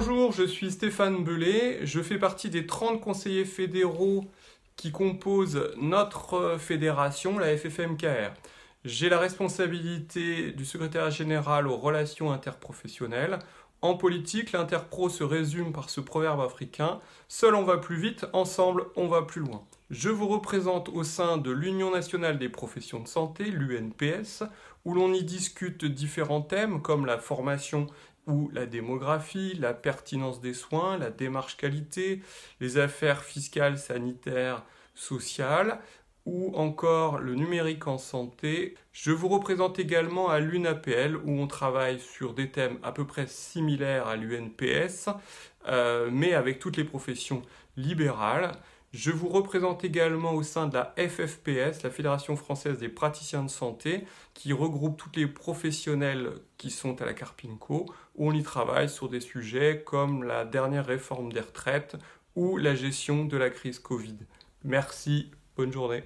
Bonjour, je suis Stéphane Belay, je fais partie des 30 conseillers fédéraux qui composent notre euh, fédération, la FFMKR. J'ai la responsabilité du secrétaire général aux relations interprofessionnelles. En politique, l'interpro se résume par ce proverbe africain Seul on va plus vite, ensemble on va plus loin. Je vous représente au sein de l'Union nationale des professions de santé, l'UNPS, où l'on y discute différents thèmes comme la formation ou la démographie, la pertinence des soins, la démarche qualité, les affaires fiscales, sanitaires, sociales, ou encore le numérique en santé. Je vous représente également à l'UNAPL où on travaille sur des thèmes à peu près similaires à l'UNPS, euh, mais avec toutes les professions libérales. Je vous représente également au sein de la FFPS, la Fédération française des praticiens de santé, qui regroupe tous les professionnels qui sont à la Carpinco. où on y travaille sur des sujets comme la dernière réforme des retraites ou la gestion de la crise Covid. Merci, bonne journée.